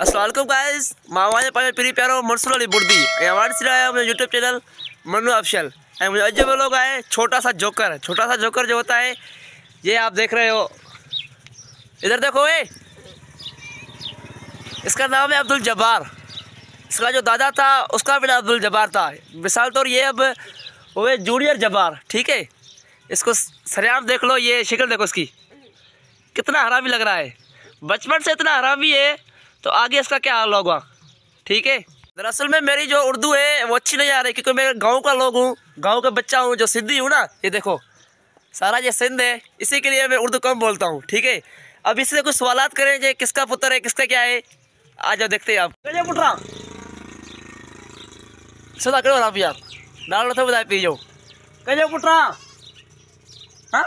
Aslam guys मावाने पाने pre प्यारो Mansoor Ali बुर्दी award से रहा है YouTube channel Manu Afshal and मुझे अजय लोग आए छोटा सा जोकर छोटा सा जोकर जो होता है ये आप देख रहे हो इधर देखो ए इसका नाम है अब्दुल जब्बार इसका जो दादा था उसका भी नाम अब्दुल जब्बार था मिसाल तौर ये अब वो है जूनियर जब्बार ठीक है इसको सरेआम देख लो ये शिकल देखो इसकी कितना हरामी लग रहा है बचपन से इतना हरामी है तो आगे इसका क्या हाल होगा ठीक है दरअसल में मेरी जो उर्दू है वो अच्छी नहीं आ रही क्योंकि मैं गाँव का लोग हूँ गाँव का बच्चा हूँ जो सिंधी हूँ ना ये देखो सारा ये सिंध है इसी के लिए मैं उर्दू कम बोलता हूँ ठीक है अब इससे कुछ सवाल करें जो किसका पुत्र है किसका क्या है आ जाओ देखते हैं आप उठ रहा सदा करो ना आप नाल तो बताए पी जाओ कैसे पुट रहा हाँ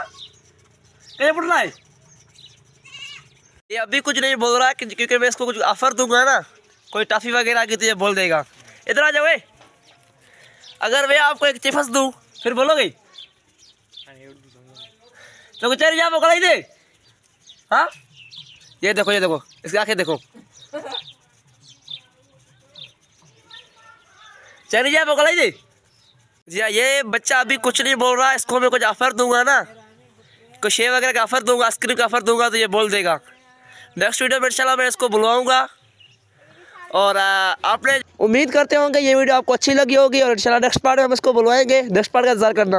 कहे पुट रहा है ये अभी कुछ नहीं बोल रहा है क्योंकि मैं इसको कुछ ऑफर दूंगा ना कोई टॉफ़ी वगैरह की तो ये बोल देगा इधर आ जाओ अगर मैं आपको एक चिफस दूँ फिर बोलोगे तो चल जाओ बोला दे हाँ ये देखो ये देखो इसकी आंखें देखो चल जाए बोला दे जी हाँ, ये बच्चा अभी कुछ नहीं बोल रहा इसको मैं कुछ ऑफर दूंगा ना कुछ शेव वगैरह का ऑफर दूंगा आइसक्रीम का ऑफर दूंगा तो ये बोल देगा नेक्स्ट वीडियो में चला मैं इसको बुलवाऊँगा और आपने उम्मीद करते होंगे ये वीडियो आपको अच्छी लगी होगी और इंशाल्लाह नेक्स्ट पार्ट में हम इसको बुलवाएंगे नेक्स्ट पार्ट का इंतजार करना